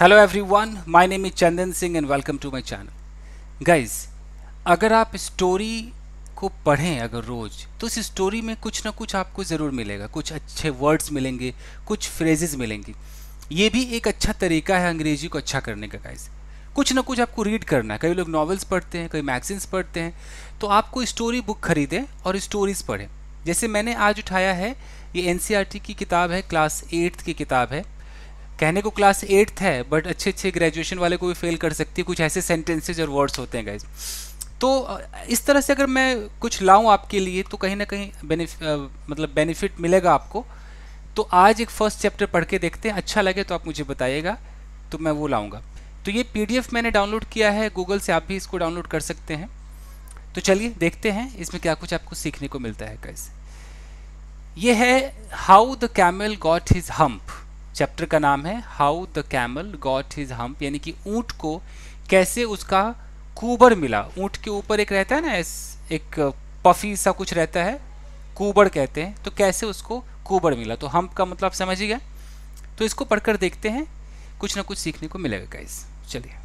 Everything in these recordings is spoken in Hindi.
Hello everyone my name is Chandan Singh and welcome to my channel guys अगर आप स्टोरी को पढ़ें अगर रोज़ तो इस स्टोरी में कुछ ना कुछ आपको ज़रूर मिलेगा कुछ अच्छे वर्ड्स मिलेंगे कुछ फ्रेजेस मिलेंगे ये भी एक अच्छा तरीका है अंग्रेजी को अच्छा करने का गाइस कुछ ना कुछ आपको रीड करना है कई लोग नॉवेल्स पढ़ते हैं कई मैगजीन्स पढ़ते हैं तो आपको स्टोरी बुक खरीदें और स्टोरीज़ पढ़ें जैसे मैंने आज उठाया है ये एन e की किताब है क्लास एट्थ की किताब है कहने को क्लास एट्थ है बट अच्छे अच्छे ग्रेजुएशन वाले को भी फेल कर सकती है कुछ ऐसे सेंटेंसेज और वर्ड्स होते हैं गाइज तो इस तरह से अगर मैं कुछ लाऊं आपके लिए तो कहीं ना कहीं बेनिफ मतलब बेनिफिट मिलेगा आपको तो आज एक फर्स्ट चैप्टर पढ़ के देखते हैं अच्छा लगे तो आप मुझे बताइएगा तो मैं वो लाऊंगा तो ये पीडीएफ मैंने डाउनलोड किया है गूगल से आप भी इसको डाउनलोड कर सकते हैं तो चलिए देखते हैं इसमें क्या कुछ आपको सीखने को मिलता है कैसे ये है how the camel got his hump chapter का नाम है how the camel got his hump यानी कि ऊँट को कैसे उसका कूबर मिला ऊँट के ऊपर एक रहता है ना एक पफी सा कुछ रहता है कूबड़ कहते हैं तो कैसे उसको कूबड़ मिला तो हम्प का मतलब समझ ही गया तो इसको पढ़कर देखते हैं कुछ ना कुछ सीखने को मिलेगा गाइज चलिए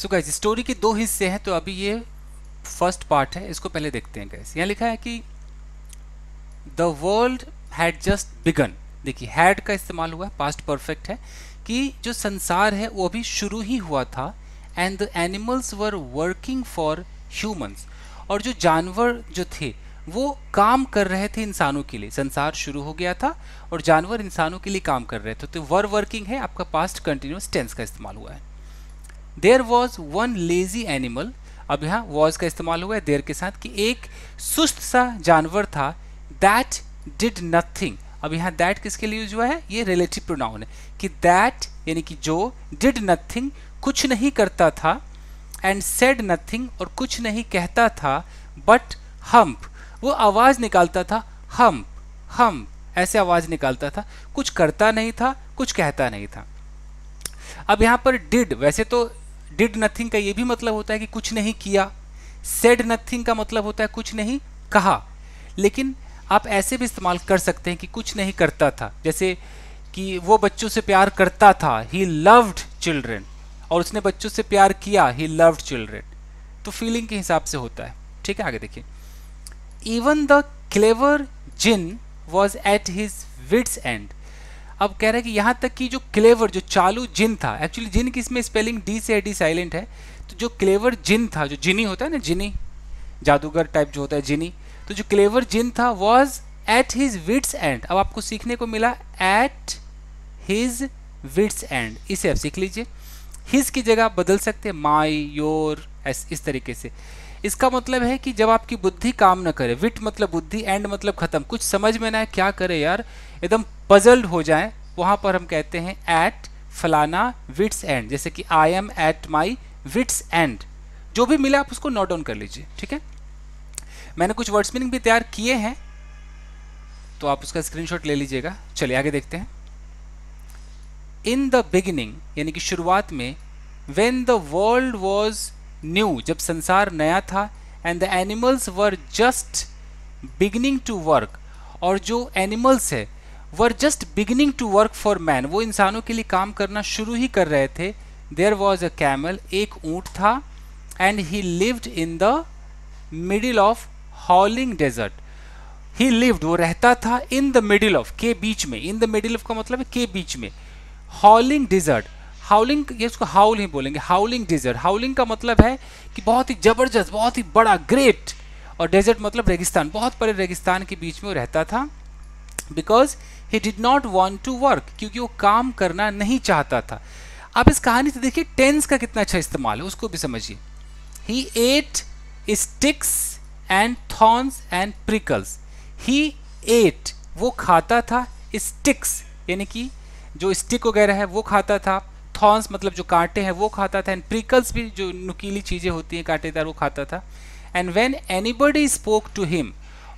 सो गाइज स्टोरी के दो हिस्से हैं तो अभी ये फर्स्ट पार्ट है इसको पहले देखते हैं गाइज यहाँ लिखा है कि the world had just began देखिए हैड का इस्तेमाल हुआ है पास्ट परफेक्ट है कि जो संसार है वो अभी शुरू ही हुआ था and the animals were working for humans और जो जानवर जो थे वो काम कर रहे थे इंसानों के लिए संसार शुरू हो गया था और जानवर इंसानों के लिए काम कर रहे थे तो वर वर्किंग है आपका पास्ट कंटिन्यूस टेंस का इस्तेमाल हुआ है there was one lazy animal अब यहाँ वॉज का इस्तेमाल हुआ है देर के साथ कि एक सुस्त सा जानवर था दैट डिड नथिंग अब यहाँ दैट किसके लिए यूज हुआ है ये रिलेटिव प्रोनाउन है कि दैट यानी कि जो डिड नथिंग कुछ नहीं करता था एंड सेड नथिंग और कुछ नहीं कहता था बट हम्प वो आवाज़ निकालता था हम्प हम्प ऐसे आवाज़ निकालता था कुछ करता नहीं था कुछ कहता नहीं था अब यहाँ पर डिड वैसे तो डिड नथिंग का ये भी मतलब होता है कि कुछ नहीं किया सेड नथिंग का मतलब होता है कुछ नहीं कहा लेकिन आप ऐसे भी इस्तेमाल कर सकते हैं कि कुछ नहीं करता था जैसे कि वो बच्चों से प्यार करता था ही लव्ड चिल्ड्रेन और उसने बच्चों से प्यार किया ही लव्ड चिल्ड्रेन तो फीलिंग के हिसाब से होता है ठीक है आगे देखिए even the clever jinn was at his wits and अब कह रहे हैं कि यहाँ तक कि जो क्लेवर जो चालू जिन था एक्चुअली जिन की इसमें स्पेलिंग डी से डी साइलेंट है तो जो क्लेवर जिन था जो जिनी होता है ना जिनी जादूगर टाइप जो होता है जिनी तो जो क्लेवर जिन था was at his wits and अब आपको सीखने को मिला एट हिज विट्स एंड इसे आप सीख लीजिए हिज की जगह आप बदल सकते हैं माई योर एस इस तरीके से इसका मतलब है कि जब आपकी बुद्धि काम ना करे विट मतलब बुद्धि एंड मतलब खत्म कुछ समझ में ना है क्या करे यार एकदम पजल्ड हो जाए वहां पर हम कहते हैं एट फलाना विट्स एंड जैसे कि I am at my wits end जो भी मिला आप उसको नोट डाउन कर लीजिए ठीक है मैंने कुछ वर्ड्स मीनिंग भी तैयार किए हैं तो आप उसका स्क्रीनशॉट ले लीजिएगा चलिए आगे देखते हैं इन द बिगिनिंग यानी कि शुरुआत में when the world was new जब संसार नया था and the animals were just beginning to work और जो एनिमल्स है were just beginning to work for man वो इंसानों के लिए काम करना शुरू ही कर रहे थे देयर वॉज अ कैमल एक ऊँट था and he lived in the middle of howling desert he lived वो रहता था इन द मिडिल ऑफ के बीच में इन द मिडिल ऑफ का मतलब है के बीच में हॉलिंग डेजर्ट हाउलिंग ये उसको हाउल ही बोलेंगे हाउलिंग डेजर्ट हाउलिंग का मतलब है कि बहुत ही जबरदस्त बहुत ही बड़ा ग्रेट और डेजर्ट मतलब रेगिस्तान बहुत बड़े रेगिस्तान के बीच में वो रहता था because he did not want to work क्योंकि वो काम करना नहीं चाहता था आप इस कहानी से देखिए टेंस का कितना अच्छा इस्तेमाल है उसको भी समझिए he ate sticks and thorns and prickles he ate वो खाता था स्टिक्स यानी कि जो स्टिक वगैरह है वो खाता था थॉर्न्स मतलब जो कांटे हैं वो खाता था एंड प्रिकल्स भी जो नुकीली चीज़ें होती हैं कांटेदार वो खाता था and when anybody spoke to him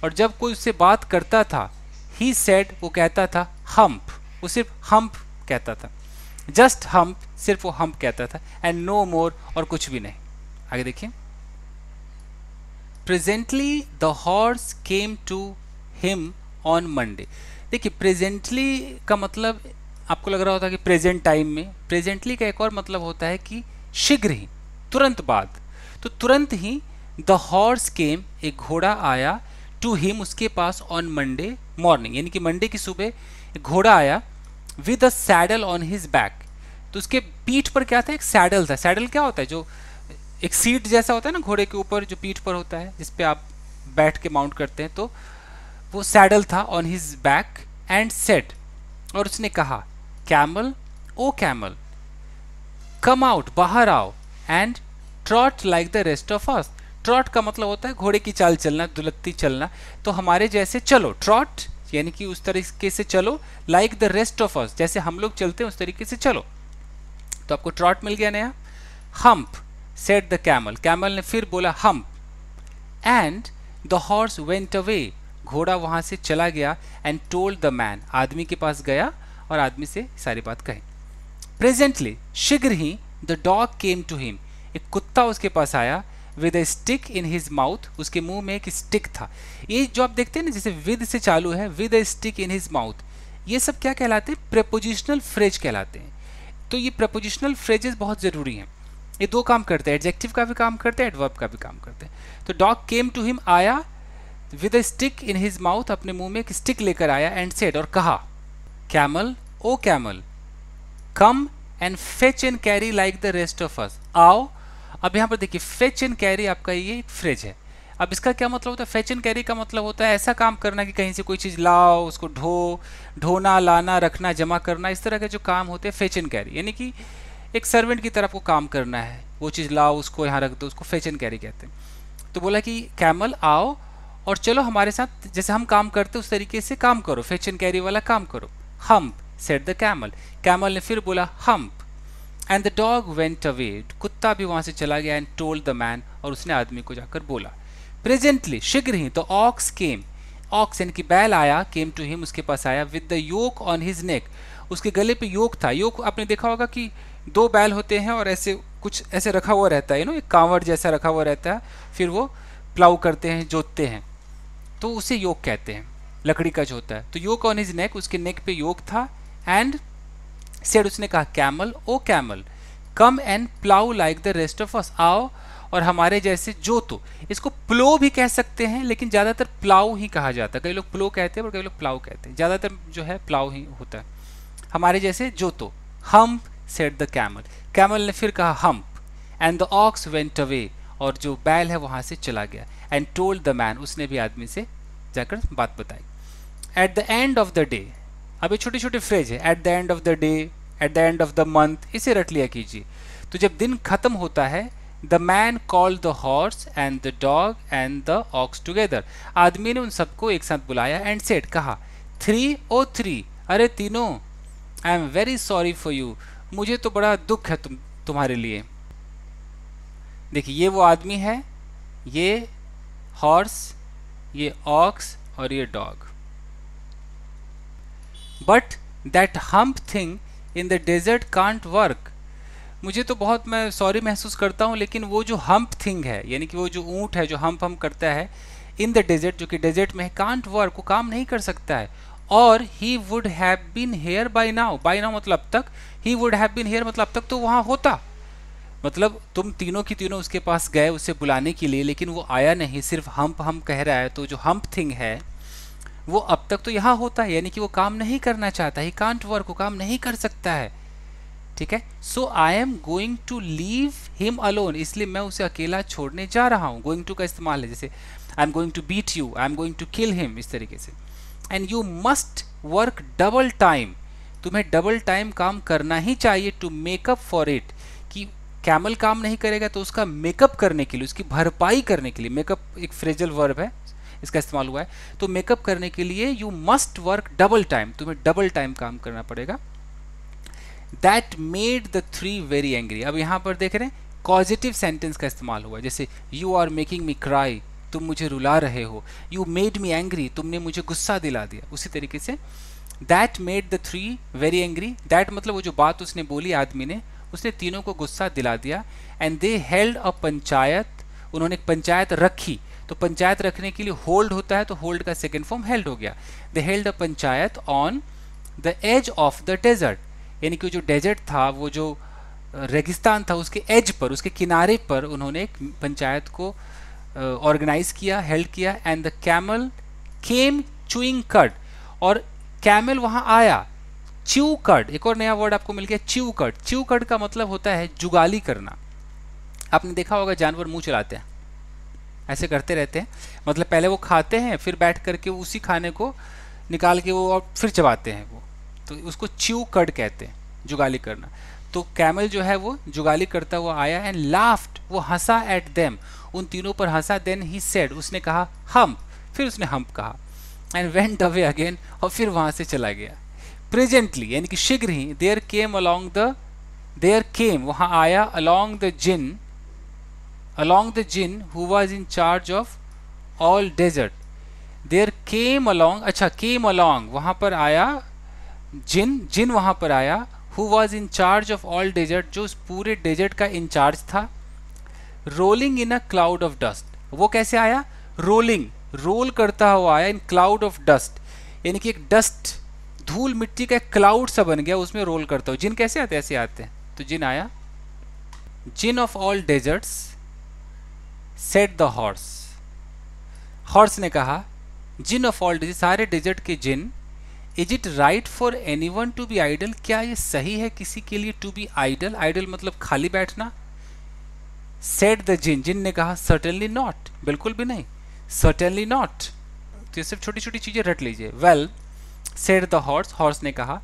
और जब कोई उससे बात करता था ही सेड वो कहता था हम्प वो सिर्फ हम्प कहता था जस्ट हम्प सिर्फ वो हम्प कहता था एंड नो मोर और कुछ भी नहीं आगे देखिए presently the horse came to him on Monday. देखिए presently का मतलब आपको लग रहा होता है कि present time में presently का एक और मतलब होता है कि शीघ्र ही तुरंत बाद तो तुरंत ही the horse came एक घोड़ा आया to him उसके पास on Monday morning यानी कि Monday की सुबह एक घोड़ा आया with a saddle on his back तो उसके पीठ पर क्या था एक सैडल था सैडल क्या होता है जो एक सीट जैसा होता है ना घोड़े के ऊपर जो पीठ पर होता है जिसपे आप बैठ के माउंट करते हैं तो वो सैडल था on his back and said और उसने कहा camel O camel come out बाहर आओ and trot like the rest of us trot का मतलब होता है घोड़े की चाल चलना दुलत्ती चलना तो हमारे जैसे चलो ट्रॉट यानी कि उस तरीके से चलो like the rest of us जैसे हम लोग चलते हैं उस तरीके से चलो तो आपको ट्रॉट मिल गया नया hump said the camel. Camel ने फिर बोला hump. And the horse went away. घोड़ा वहां से चला गया and told the man. आदमी के पास गया और आदमी से सारी बात कही. Presently, शीघ्र ही the dog came to him. एक कुत्ता उसके पास आया with a stick in his mouth उसके मुंह में एक स्टिक था ये जो आप देखते हैं ना जैसे विद से चालू है with a stick in his mouth ये सब क्या कहलाते हैं प्रपोजिशनल फ्रेज कहलाते हैं तो ये प्रपोजिशनल फ्रेजेस बहुत ज़रूरी हैं ये दो काम करते हैं एडजेक्टिव का भी काम करते हैं एडवर्ब का भी काम करते हैं तो डॉग केम टू हिम आया with a stick in his mouth अपने मुंह में एक स्टिक लेकर आया एंड सेड और कहा camel O camel come and fetch and carry like the rest of us आओ अब यहाँ पर देखिए फेच एंड कैरी आपका ये फ्रिज है अब इसका क्या मतलब होता है फेच एंड कैरी का मतलब होता है ऐसा काम करना कि कहीं से कोई चीज़ लाओ उसको ढो ढोना लाना रखना जमा करना इस तरह के जो काम होते हैं फेच एंड कैरी यानी कि एक सर्वेंट की तरह आपको काम करना है वो चीज़ लाओ उसको यहाँ रख दो उसको फैच एंड कैरी कहते हैं तो बोला कि कैमल आओ और चलो हमारे साथ जैसे हम काम करते उस तरीके से काम करो फैच एंड कैरी वाला काम करो hump said the camel camel ने फिर बोला hump and the dog went away कुत्ता भी वहाँ से चला गया एंड टोल्ड द मैन और उसने आदमी को जाकर बोला प्रेजेंटली शीघ्र ही तो ऑक्स केम ऑक्स यानी कि बैल आया केम टू हिम उसके पास आया with the yoke on his neck उसके गले पे योक था योक आपने देखा होगा कि दो बैल होते हैं और ऐसे कुछ ऐसे रखा हुआ रहता है यू नो एक कांवड़ जैसा रखा हुआ रहता है फिर वो प्लाउ करते हैं जोतते हैं तो उसे योग कहते हैं लकड़ी का जो है तो योग ऑन इज नेक उसके नेक पे योग था एंड सेड उसने कहा camel O camel come and plough like the rest of us आओ और हमारे जैसे जो तो इसको प्लो भी कह सकते हैं लेकिन ज़्यादातर प्लाउ ही कहा जाता है कई लोग प्लो कहते हैं और कई लोग प्लाउ कहते हैं ज़्यादातर जो है प्लाउ ही होता है हमारे जैसे जो तो हम सेट द कैमल कैमल ने फिर कहा hump and the ox went away और जो बैल है वहाँ से चला गया एंड टोल्ड द मैन उसने भी आदमी से जाकर बात बताई at the end of the day अब ये छोटे छोटे फ्रेज है at the end of the day at the end of the month इसे रट लिया कीजिए तो जब दिन खत्म होता है the man call the horse and the dog and the ox together आदमी ने उन सबको एक साथ बुलाया एंड सेट कहा थ्री ओ थ्री अरे तीनों I am very sorry for you मुझे तो बड़ा दुख है तुम तुम्हारे लिए देखिए ये वो आदमी है ये हॉर्स ये ऑक्स और ये dog but that hump thing in the desert can't work मुझे तो बहुत मैं सॉरी महसूस करता हूँ लेकिन वो जो हम्प थिंग है यानी कि वो जो ऊँट है जो हम्प हम्प करता है इन द डेजर्ट जो कि डेजर्ट में है कांट वर्क वो काम नहीं कर सकता है और he would have been here by now by now मतलब अब तक he would have been here मतलब अब तक तो वहाँ होता मतलब तुम तीनों की तीनों उसके पास गए उसे बुलाने के लिए लेकिन वो आया नहीं सिर्फ हम्प हम कह रहा है तो जो हम्प थिंग है वो अब तक तो यहाँ होता है यानी कि वो काम नहीं करना चाहता ही कांट वर्क वो काम नहीं कर सकता है ठीक है so I am going to leave him alone इसलिए मैं उसे अकेला छोड़ने जा रहा हूँ गोइंग टू का इस्तेमाल है जैसे I am going to beat you I am going to kill him इस तरीके से and you must work double time तुम्हें डबल टाइम काम करना ही चाहिए टू मेकअप फॉर इट कि कैमल काम नहीं करेगा तो उसका मेकअप करने के लिए उसकी भरपाई करने के लिए मेकअप एक फ्रेजल वर्ब है इसका इस्तेमाल हुआ है तो मेकअप करने के लिए you must work double time तुम्हें डबल टाइम काम करना पड़ेगा that made the three very angry अब यहाँ पर देख रहे हैं पॉजिटिव सेंटेंस का इस्तेमाल हुआ जैसे you are making me cry तुम मुझे रुला रहे हो यू मेड मी एंग्री तुमने मुझे गुस्सा दिला दिया उसी तरीके से that made the three very angry that मतलब वो जो बात उसने बोली आदमी ने उसने तीनों को गुस्सा दिला दिया and they held a panchayat उन्होंने पंचायत रखी तो पंचायत रखने के लिए होल्ड होता है तो होल्ड का सेकेंड फॉर्म हेल्ड हो गया the held a panchayat on the edge of the desert यानी कि जो डेजर्ट था वो जो रेगिस्तान था उसके एज पर उसके किनारे पर उन्होंने एक पंचायत को uh, ऑर्गेनाइज uh, किया हेल्ड किया and the camel came chewing cud और कैमल वहां आया च्यू कट एक और नया वर्ड आपको मिल गया च्यू कट च्यू कट का मतलब होता है जुगाली करना आपने देखा होगा जानवर मुंह चलाते हैं ऐसे करते रहते हैं मतलब पहले वो खाते हैं फिर बैठ करके उसी खाने को निकाल के वो और फिर चबाते हैं वो तो उसको च्यू कट कहते हैं जुगाली करना तो कैमल जो है वो जुगाली करता हुआ आया एंड लाफ्ट वो हंसा एट देम उन तीनों पर हंसा देन ही सेड उसने कहा हम्प फिर उसने हम्प कहा एंड वेंट अवे अगेन और फिर वहाँ से चला गया प्रेजेंटली यानी कि शीघ्र ही there came along the there came वहाँ आया along the djinn along the djinn who was in charge of all desert there came along अच्छा केम अलॉन्ग वहाँ पर आया जिन जिन वहाँ पर आया who was in charge of all desert जो उस पूरे डेजर्ट का इंचार्ज था rolling in a cloud of dust वो कैसे आया रोलिंग रोल करता हुआ आया इन क्लाउड ऑफ डस्ट यानी कि एक डस्ट धूल मिट्टी का एक क्लाउड सा बन गया उसमें रोल करता हुआ जिन कैसे आते ऐसे आते हैं तो जिन आया djinn of all deserts said the horse horse ने कहा djinn of all desert desert डेजर्ट के djinn is it right for any one to be idle क्या ये सही है किसी के लिए टू बी आइडल आइडल मतलब खाली बैठना सेट द जिन जिन ने कहा सर्टेनली नॉट बिल्कुल भी नहीं सर्टेनली नॉट तो ये सिर्फ छोटी छोटी चीज़ें रट लीजिए well said the horse horse ने कहा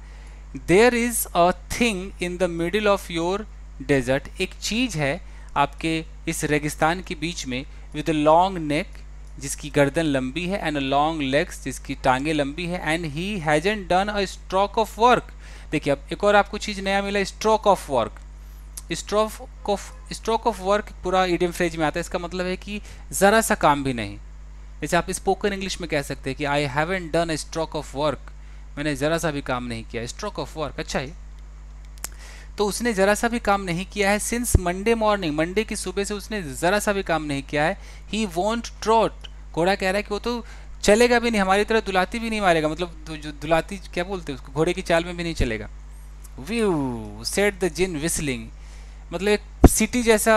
there is a thing in the middle of your desert एक चीज़ है आपके इस रेगिस्तान के बीच में विद लॉन्ग नेक जिसकी गर्दन लंबी है एंड अ लॉन्ग लेग्स जिसकी टांगे लंबी है and he hasn't done a stroke of work देखिए अब एक और आपको चीज़ नया मिला stroke of work stroke of stroke of work पूरा ईडियम फ्रेज में आता है इसका मतलब है कि ज़रा सा काम भी नहीं जैसे आप स्पोकन इंग्लिश में कह सकते हैं कि I haven't done a stroke of work मैंने ज़रा सा भी काम नहीं किया स्ट्रोक ऑफ वर्क अच्छा है तो उसने ज़रा सा भी काम नहीं किया है सिंस मंडे मॉर्निंग मंडे की सुबह से उसने ज़रा सा भी काम नहीं किया है ही वॉन्ट ट्रॉट घोड़ा कह रहा है कि वो तो चलेगा भी नहीं हमारी तरह दुलाती भी नहीं मारेगा मतलब जो दुलाती क्या बोलते हैं उसको घोड़े की चाल में भी नहीं चलेगा whew said the djinn whistling मतलब एक सिटी जैसा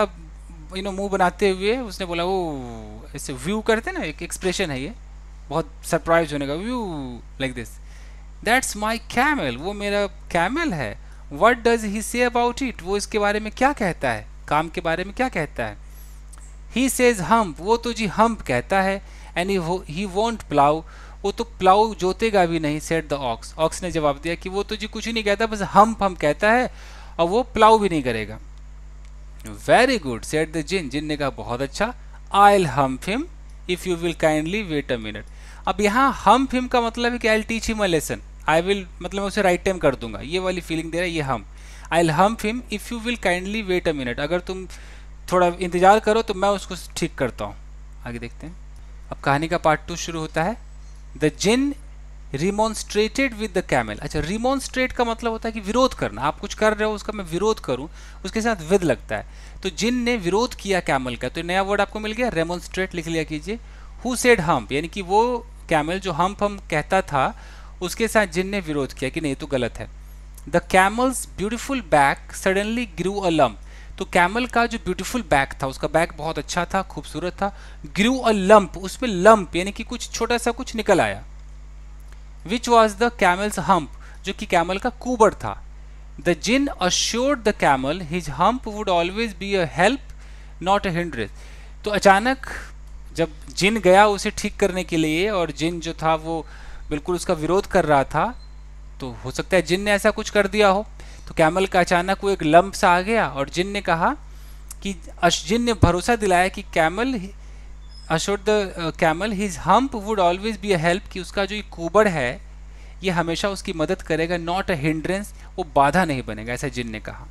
यू नो मुंह बनाते हुए उसने बोला वो ऐसे व्यू करते ना एक एक्सप्रेशन है ये बहुत सरप्राइज होने का whew like this that's my camel वो मेरा कैमल है what does he say about it वो इसके बारे में क्या कहता है काम के बारे में क्या कहता है ही सेज हम्प वो तो जी हम्प कहता है एंड ही वॉन्ट प्लाउ वो तो प्लाउ जोतेगा भी नहीं सेट द ऑक्स ऑक्स ने जवाब दिया कि वो तो जी कुछ ही नहीं कहता बस हम्प हम कहता है और वो प्लाउ भी नहीं करेगा very good said the djinn जिन ने कहा बहुत अच्छा I humph him if you will kindly wait a minute अब यहाँ हम फिम का मतलब है कि I teach him a lesson I will मतलब मैं उसे राइट टाइम कर दूंगा ये वाली फीलिंग दे रहा है ये हम I will humph him if you will kindly wait a minute अगर तुम थोड़ा इंतजार करो तो मैं उसको ठीक करता हूँ आगे देखते हैं अब कहानी का पार्ट टू शुरू होता है the djinn remonstrated with the camel अच्छा रिमॉन्स्ट्रेट का मतलब होता है कि विरोध करना आप कुछ कर रहे हो उसका मैं विरोध करूं उसके साथ विद लगता है तो जिनने विरोध किया कैमल का तो नया वर्ड आपको मिल गया रेमोन्स्ट्रेट लिख लिया कीजिए हु सेड हम्प यानी कि वो कैमल जो हम्प हम कहता था उसके साथ जिनने विरोध किया कि नहीं तो गलत है the camel's beautiful back suddenly grew a lump तो कैमल का जो ब्यूटीफुल बैक था उसका बैक बहुत अच्छा था खूबसूरत था ग्रू अ लम्प उसमें लम्प यानी कि कुछ छोटा सा कुछ निकल आया which was the camel's hump जो कि कैमल का कूबर था the djinn assured the camel his hump would always be a help not a hindrance तो अचानक जब जिन गया उसे ठीक करने के लिए और जिन जो था वो बिल्कुल उसका विरोध कर रहा था तो हो सकता है जिन ने ऐसा कुछ कर दिया हो तो कैमल का अचानक वो एक लम्ब सा आ गया और जिन ने कहा कि जिन ने भरोसा दिलाया कि camel assured the camel his hump would always be a help कि उसका जो कूबड़ है ये हमेशा उसकी मदद करेगा नॉट अ हिंड्रेंस वो बाधा नहीं बनेगा ऐसा जिन ने कहा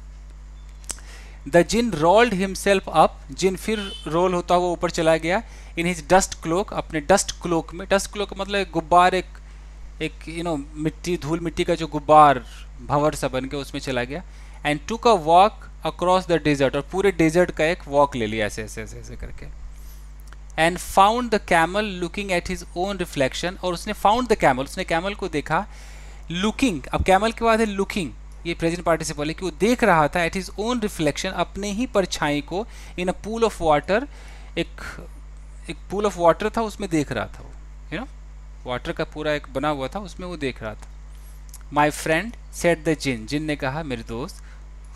the djinn rolled himself up जिन फिर रोल होता हुआ ऊपर चला गया इन हिज डस्ट क्लोक अपने डस्ट क्लोक में डस्ट क्लोक मतलब गुब्बार एक एक यू नो मिट्टी धूल मिट्टी का जो गुब्बार भंवर सा बन गया उसमें चला गया and took a walk across the desert और पूरे डेजर्ट का एक वॉक ले लिया ऐसे ऐसे ऐसे ऐसे करके and found the camel looking at his own reflection और उसने फाउंड द कैमल उसने कैमल को देखा लुकिंग अब कैमल के बाद है लुकिंग ये प्रेजेंट पार्टिसिपल है कि वो देख रहा था एट हिज ओन रिफ्लेक्शन अपने ही परछाई को in a pool of water एक एक पूल ऑफ वाटर था उसमें देख रहा था वो यू नो वाटर का पूरा एक बना हुआ था उसमें वो देख रहा था my friend said the djinn जिन ने कहा मेरे दोस्त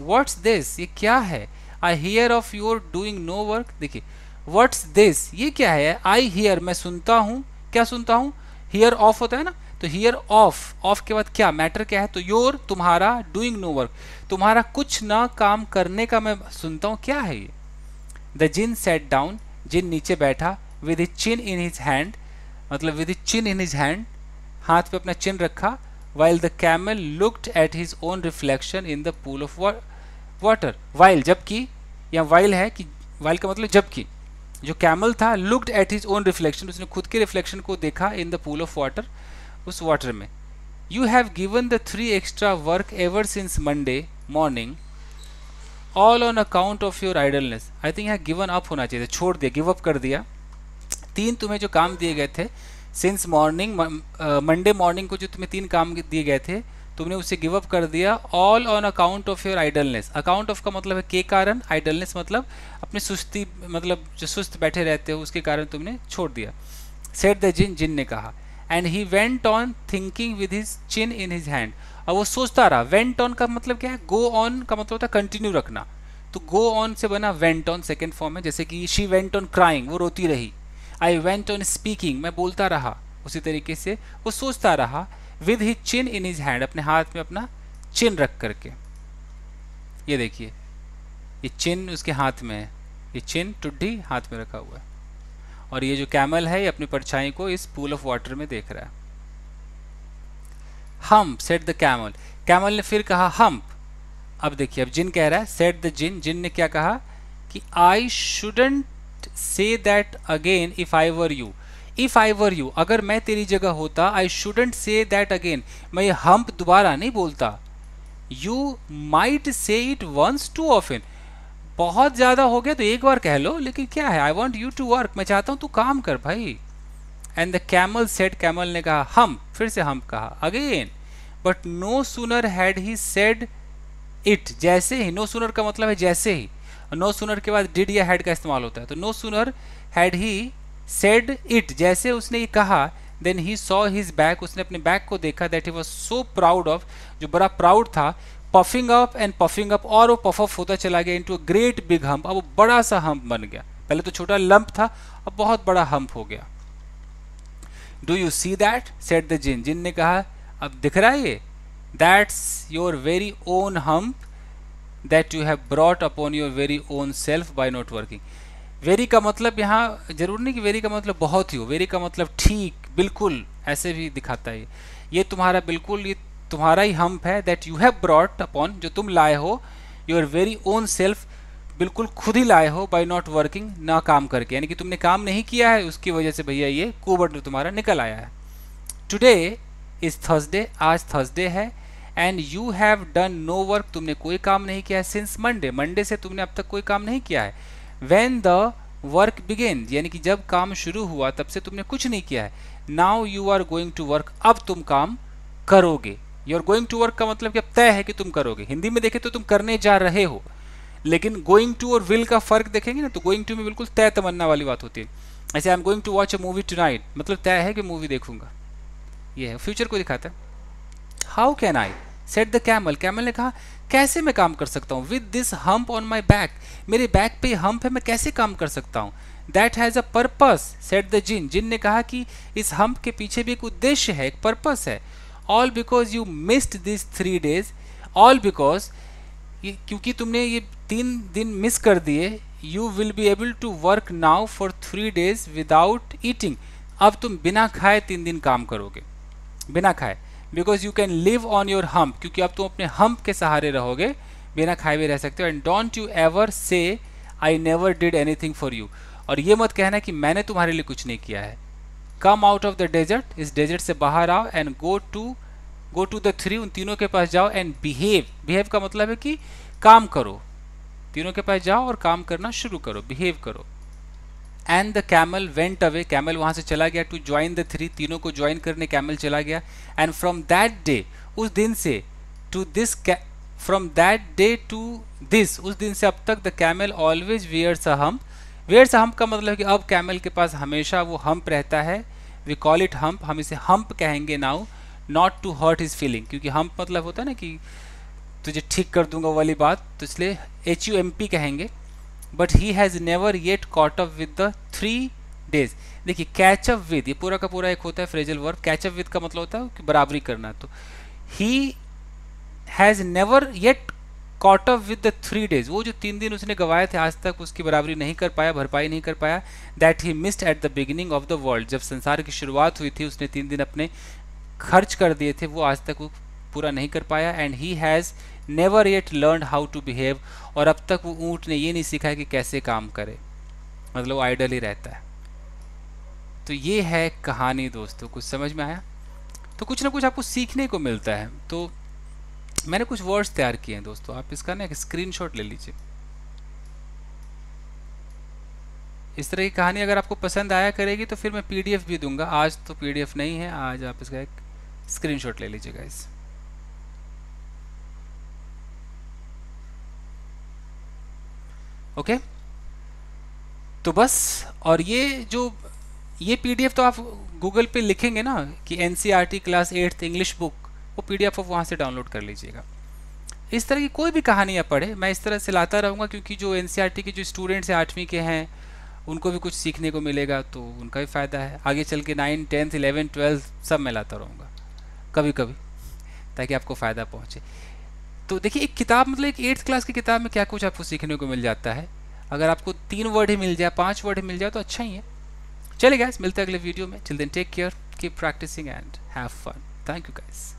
व्हाट्स दिस ये क्या है I hear of your doing no work देखिए व्हाट्स दिस ये क्या है आई हियर मैं सुनता हूँ क्या सुनता हूँ हियर ऑफ होता है ना तो हियर ऑफ ऑफ के बाद क्या मैटर क्या है तो योर तुम्हारा डूइंग नो वर्क तुम्हारा कुछ ना काम करने का मैं सुनता हूँ क्या है ये द जिन सेट डाउन जिन नीचे बैठा with his chin in his hand मतलब with his chin in his hand हाथ पे अपना चिन रखा while the camel looked at his own reflection in the pool of water while जबकि या वाइल है कि वाइल का मतलब जबकि जो कैमल था looked at his own reflection उसने खुद के रिफ्लेक्शन को देखा in the pool of water उस वाटर में you have given the three extra work ever since Monday morning all on account of your idleness I think यहाँ गिवन अप होना चाहिए छोड़ दिया गिव अप कर दिया तीन तुम्हें जो काम दिए गए थे सिंस मॉर्निंग मंडे मॉर्निंग को जो तुम्हें तीन काम दिए गए थे तुमने उसे गिव अप कर दिया all on account of your idleness account of का मतलब है के कारण आइडलनेस मतलब अपनी सुस्ती मतलब जो सुस्त बैठे रहते हो उसके कारण तुमने छोड़ दिया सेट द जिन जिन ने कहा and he went on thinking with his chin in his hand और वो सोचता रहा वेंट ऑन का मतलब क्या है गो ऑन का मतलब होता है कंटिन्यू रखना तो गो ऑन से बना वेंट ऑन सेकेंड फॉर्म है जैसे कि शी वेंट ऑन क्राइंग वो रोती रही आई वेंट ऑन स्पीकिंग मैं बोलता रहा उसी तरीके से वो सोचता रहा with his chin in his hand अपने हाथ में अपना चिन रख करके ये देखिए ये चिन उसके हाथ में है ये चिन टुड्ढी हाथ में रखा हुआ है और ये जो कैमल है ये अपनी परछाई को इस पूल ऑफ वाटर में देख रहा है हम सेट द कैमल कैमल ने फिर कहा हम अब देखिए अब जिन कह रहा है सेट द जिन जिन ने क्या कहा कि I shouldn't say that again if I were you if I were you अगर मैं तेरी जगह होता I shouldn't say that again मैं ये हम्प दोबारा नहीं बोलता you might say it once too often बहुत ज़्यादा हो गया तो एक बार कह लो लेकिन क्या है I want you to work मैं चाहता हूं तू काम कर भाई and the camel said camel ने कहा हम फिर से हम कहा again but no sooner had he said it जैसे ही नो सुनर का मतलब है जैसे ही नो no सुनर के बाद डिड या हैड का इस्तेमाल होता है तो no sooner had he said it जैसे उसने ये कहा then he saw his back उसने अपने बैक को देखा that he was so proud of जो बड़ा प्राउड था puffing up and puffing up और वो पफ अप होता चला गया into a great big hump अब वो बड़ा सा हम्प बन गया पहले तो छोटा लंप था अब बहुत बड़ा हम्प हो गया do you see that said the djinn जिन ने कहा अब दिख रहा है ये that's your very own hump that you have brought upon your very own self by not working very का मतलब यहाँ जरूर नहीं कि वेरी का मतलब बहुत ही हो वेरी का मतलब ठीक बिल्कुल ऐसे भी दिखाता है ये तुम्हारा बिल्कुल ये तुम्हारा ही हम्प है that you have brought upon जो तुम लाए हो योर वेरी ओन सेल्फ बिल्कुल खुद ही लाए हो बाई नॉट वर्किंग ना काम करके यानी कि तुमने काम नहीं किया है उसकी वजह से भैया ये कोवर्ड तुम्हारा निकल आया है टुडे इज थर्सडे आज थर्सडे है and you have done no work तुमने कोई काम नहीं किया है सिंस मंडे मंडे से तुमने अब तक कोई काम नहीं किया है वेन द वर्क बिगेन यानी कि जब काम शुरू हुआ तब से तुमने कुछ नहीं किया है now you are going to work अब तुम काम करोगे you are going to work का मतलब कि अब तय है कि तुम करोगे हिंदी में देखे तो तुम करने जा रहे हो लेकिन गोइंग टू और विल का फर्क देखेंगे ना तो गोइंग टू में बिल्कुल तय तमन्ना वाली बात होती है ऐसे I am going to watch a movie to मतलब तय है कि मूवी देखूंगा ये है फ्यूचर को दिखाता है how can I said the camel camel ने कहा कैसे मैं काम कर सकता हूँ with this hump on my back मेरे बैक पे हम्प है मैं कैसे काम कर सकता हूँ that has a purpose said the djinn जिन ने कहा कि इस हम्प के पीछे भी एक उद्देश्य है एक पर्पस है all because you missed this three days all because क्योंकि तुमने ये तीन दिन मिस कर दिए you will be able to work now for three days without eating अब तुम बिना खाए तीन दिन काम करोगे बिना खाए because you can live on your hump क्योंकि अब तुम अपने हम्प के सहारे रहोगे बिना खाए हुए रह सकते हो and don't you ever say I never did thing for you और ये मत कहना कि मैंने तुम्हारे लिए कुछ नहीं किया है come out of the desert इस डेजर्ट से बाहर आओ and go to go to the three उन तीनों के पास जाओ एंड बिहेव बिहेव का मतलब है कि काम करो तीनों के पास जाओ और काम करना शुरू करो बिहेव करो and the camel went away camel वहाँ से चला गया टू ज्वाइन द थ्री तीनों को ज्वाइन करने कैमल चला गया एंड फ्रॉम दैट डे उस दिन से to this from that day to this उस दिन से अब तक the camel always wears a hump wears hump का मतलब कि अब कैमल के पास हमेशा वो हम्प रहता है वी कॉल इट हम्प हम इसे हम्प कहेंगे now not to hurt his feeling क्योंकि हम्प मतलब होता है ना कि तुझे ठीक कर दूंगा वाली बात तो इसलिए एच यू एम पी कहेंगे but he has never yet caught up with the three days देखिए कैच अप विद ये पूरा का पूरा एक होता है phrasal verb catch up with का मतलब होता है कि बराबरी करना तो he has never yet caught up with the three days वो जो तीन दिन उसने गवाए थे आज तक उसकी बराबरी नहीं कर पाया भरपाई नहीं कर पाया that he missed at the beginning of the world जब संसार की शुरुआत हुई थी उसने तीन दिन अपने खर्च कर दिए थे वो आज तक वो पूरा नहीं कर पाया and he has never yet learn how to behave और अब तक वो ऊँट ने ये नहीं सीखा है कि कैसे काम करे मतलब वो आइडल ही रहता है तो ये है कहानी दोस्तों कुछ समझ में आया तो कुछ ना कुछ आपको सीखने को मिलता है तो मैंने कुछ वर्ड्स तैयार किए हैं दोस्तों आप इसका ना एक स्क्रीन ले लीजिए इस तरह की कहानी अगर आपको पसंद आया करेगी तो फिर मैं पीडीएफ भी दूंगा आज तो पीडीएफ नहीं है आज आप इसका एक स्क्रीनशॉट ले लीजिएगा इस ओके तो बस और ये जो ये पीडीएफ तो आप गूगल पे लिखेंगे ना कि in class eighth English book वो पीडीएफ आप वहाँ से डाउनलोड कर लीजिएगा इस तरह की कोई भी कहानी आप पढ़े मैं इस तरह से लाता रहूँगा क्योंकि जो एन e के जो स्टूडेंट्स हैं आठवीं के हैं उनको भी कुछ सीखने को मिलेगा तो उनका भी फ़ायदा है आगे चल के नाइन्थ टेंथ इलेवन ट्वेल्थ सब मैं लाता रहूँगा कभी कभी ताकि आपको फ़ायदा पहुँचे तो देखिए एक किताब मतलब एक एट्थ क्लास की किताब में क्या कुछ आपको सीखने को मिल जाता है अगर आपको तीन वर्ड ही मिल जाए पाँच वर्ड ही मिल जाए तो अच्छा ही है चले गैस मिलते हैं अगले वीडियो में children take care keep practising and have fun thank you gas